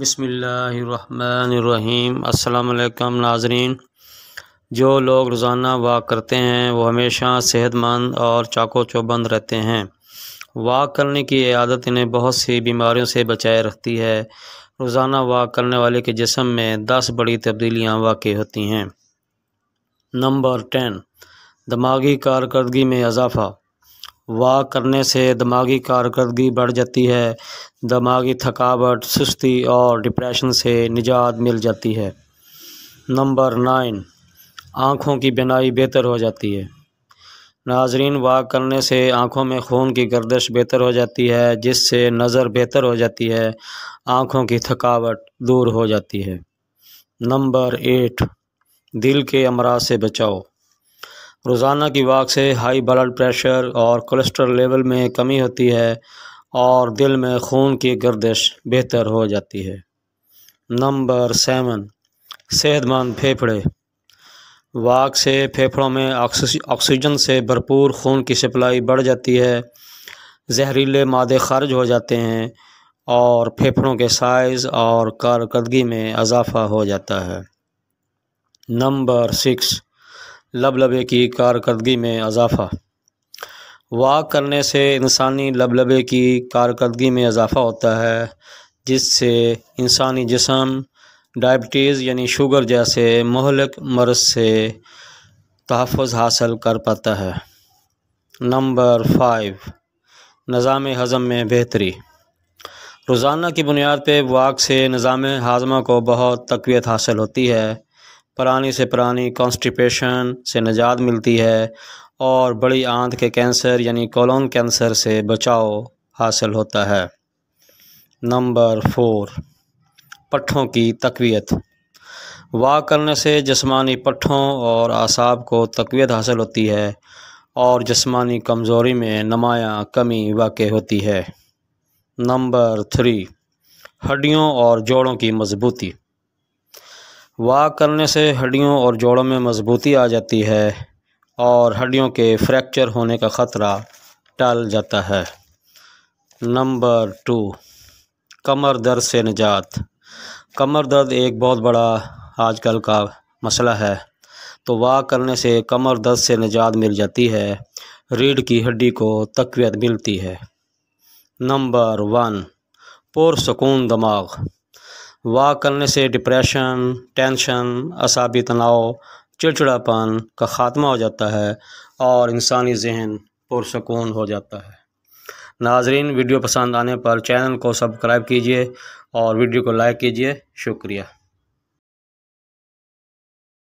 बसमीम् अल्लाम नाजरीन जो लोग रोज़ाना वाक करते हैं वो हमेशा सेहतमंद और चाको चौबंद रहते हैं वाक करने की आदत इन्हें बहुत सी बीमारियों से बचाए रखती है रोज़ाना वाक करने वाले के जिसम में दस बड़ी तब्दीलियाँ वाक़ होती हैं नंबर टेन दिमागी कारकर्दगी में इजाफ़ा वॉक करने से दिमागी कारकर्दगी बढ़ जाती है दिमागी थकावट सुस्ती और डिप्रेशन से निजात मिल जाती है नंबर नाइन आँखों की बिनाई बेहतर हो जाती है नाजरीन वाक करने से आँखों में खून की गर्दश बेहतर हो जाती है जिससे नज़र बेहतर हो जाती है आँखों की थकावट दूर हो जाती है नंबर एट दिल के अमराज से बचाओ रोज़ाना की वाक से हाई ब्लड प्रेशर और कोलेस्ट्रॉल लेवल में कमी होती है और दिल में खून की गर्दिश बेहतर हो जाती है नंबर सेवन सेहतमंद फेफड़े वाक से फेफड़ों में ऑक्सीजन से भरपूर खून की सप्लाई बढ़ जाती है जहरीले मादे खारिज हो जाते हैं और फेफड़ों के साइज़ और कारकर्दगी में इजाफा हो जाता है नंबर सिक्स लबलबे की कारकर्दगी में अजाफ़ा वाक करने से इंसानी लबलबे की कारकर्दगी में अजाफा होता है जिससे इंसानी जिसम डायबिटीज़ यानी शुगर जैसे महलक मर्ज से तहफ़ हासिल कर पाता है नंबर फाइव निज़ाम हज़म में बेहतरी रोज़ाना की बुनियाद पर वाक से निज़ाम हाजमा को बहुत तकवीत हासिल होती है पुरानी से पुरानी कॉन्स्टिपेशन से निजात मिलती है और बड़ी आंत के कैंसर यानी कोलोन कैंसर से बचाव हासिल होता है नंबर फोर पट्ठों की तकवीत वाक करने से जसमानी पट्ठों और आसाब को तकवीत हासिल होती है और जसमानी कमज़ोरी में नमाया कमी वाक़ होती है नंबर थ्री हड्डियों और जोड़ों की मजबूती वाक करने से हड्डियों और जोड़ों में मजबूती आ जाती है और हड्डियों के फ्रैक्चर होने का ख़तरा टल जाता है नंबर टू कमर दर्द से निजात कमर दर्द एक बहुत बड़ा आजकल का मसला है तो वाक करने से कमर दर्द से निजात मिल जाती है रीढ़ की हड्डी को तकवीत मिलती है नंबर वन पुरसकून दिमाग वॉक करने से डिप्रेशन टेंशन असाबी तनाव चिड़चिड़ापन का ख़ात्मा हो जाता है और इंसानी जहन पुरसकून हो जाता है नाजरीन वीडियो पसंद आने पर चैनल को सब्सक्राइब कीजिए और वीडियो को लाइक कीजिए शुक्रिया